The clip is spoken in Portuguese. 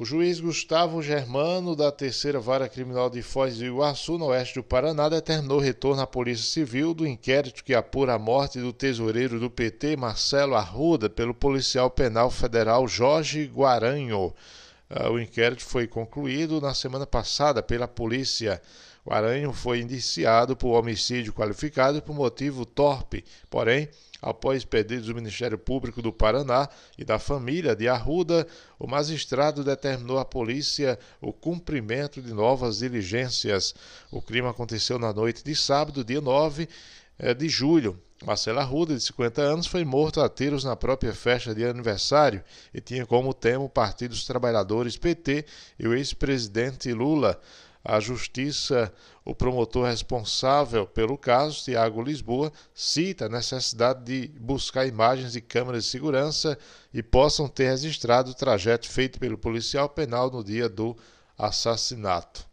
O juiz Gustavo Germano, da Terceira Vara Criminal de Foz do Iguaçu, no oeste do Paraná, determinou retorno à Polícia Civil do inquérito que apura a morte do tesoureiro do PT, Marcelo Arruda, pelo policial penal federal Jorge Guaranho. Ah, o inquérito foi concluído na semana passada pela polícia. O Aranho foi indiciado por homicídio qualificado por motivo torpe, porém, após pedidos do Ministério Público do Paraná e da família de Arruda, o magistrado determinou à polícia o cumprimento de novas diligências. O crime aconteceu na noite de sábado, dia 9 eh, de julho. Marcela Arruda, de 50 anos, foi morto a tiros na própria festa de aniversário e tinha como tema o Partido dos Trabalhadores PT e o ex-presidente Lula. A Justiça, o promotor responsável pelo caso, Tiago Lisboa, cita a necessidade de buscar imagens de câmeras de segurança e possam ter registrado o trajeto feito pelo policial penal no dia do assassinato.